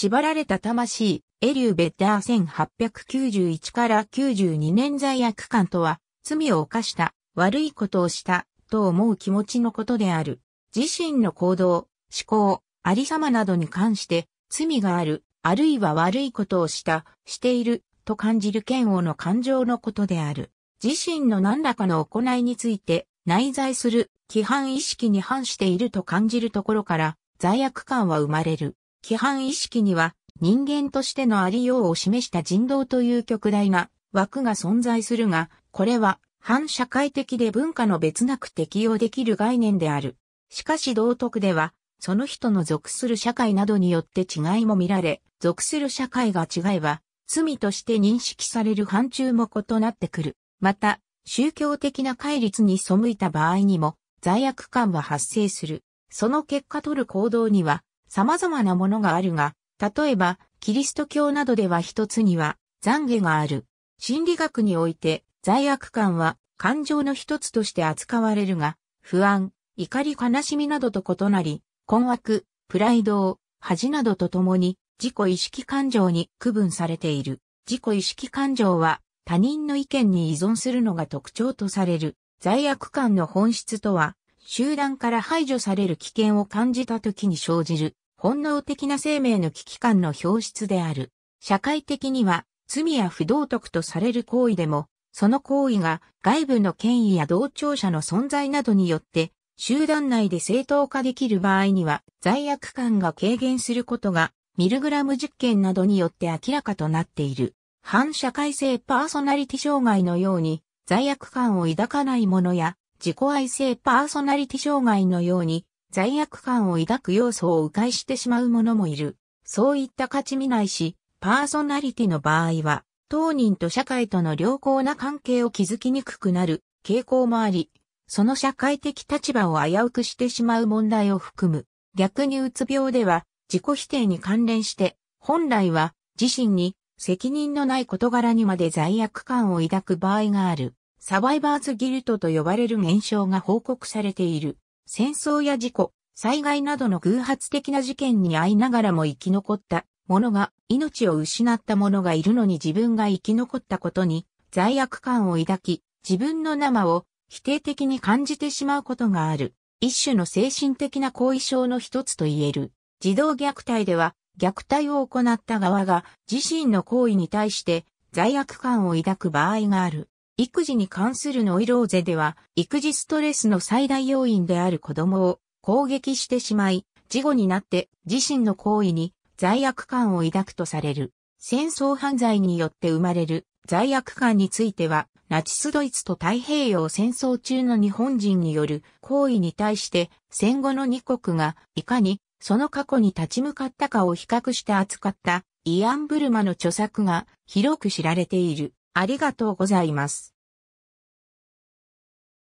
縛られた魂、エリュー・ベッダー1891から92年罪悪感とは、罪を犯した、悪いことをした、と思う気持ちのことである。自身の行動、思考、ありさまなどに関して、罪がある、あるいは悪いことをした、している、と感じる嫌悪の感情のことである。自身の何らかの行いについて、内在する、規範意識に反していると感じるところから、罪悪感は生まれる。規範意識には人間としてのありようを示した人道という極大な枠が存在するが、これは反社会的で文化の別なく適用できる概念である。しかし道徳では、その人の属する社会などによって違いも見られ、属する社会が違えば、罪として認識される範疇も異なってくる。また、宗教的な戒律に背いた場合にも、罪悪感は発生する。その結果取る行動には、様々なものがあるが、例えば、キリスト教などでは一つには、懺悔がある。心理学において、罪悪感は感情の一つとして扱われるが、不安、怒り悲しみなどと異なり、困惑、プライドを、恥などとともに、自己意識感情に区分されている。自己意識感情は、他人の意見に依存するのが特徴とされる。罪悪感の本質とは、集団から排除される危険を感じた時に生じる本能的な生命の危機感の表出である。社会的には罪や不道徳とされる行為でも、その行為が外部の権威や同調者の存在などによって集団内で正当化できる場合には罪悪感が軽減することがミルグラム実験などによって明らかとなっている。反社会性パーソナリティ障害のように罪悪感を抱かない者や自己愛性パーソナリティ障害のように罪悪感を抱く要素を迂回してしまう者もいる。そういった価値見ないし、パーソナリティの場合は、当人と社会との良好な関係を築きにくくなる傾向もあり、その社会的立場を危うくしてしまう問題を含む。逆にうつ病では、自己否定に関連して、本来は自身に責任のない事柄にまで罪悪感を抱く場合がある。サバイバーズギルトと呼ばれる現象が報告されている。戦争や事故、災害などの偶発的な事件に遭いながらも生き残った者が、命を失った者がいるのに自分が生き残ったことに罪悪感を抱き、自分の生を否定的に感じてしまうことがある。一種の精神的な後遺症の一つと言える。児童虐待では、虐待を行った側が自身の行為に対して罪悪感を抱く場合がある。育児に関するノイローゼでは、育児ストレスの最大要因である子供を攻撃してしまい、事後になって自身の行為に罪悪感を抱くとされる。戦争犯罪によって生まれる罪悪感については、ナチスドイツと太平洋戦争中の日本人による行為に対して戦後の2国がいかにその過去に立ち向かったかを比較して扱ったイアン・ブルマの著作が広く知られている。ありがとうございます。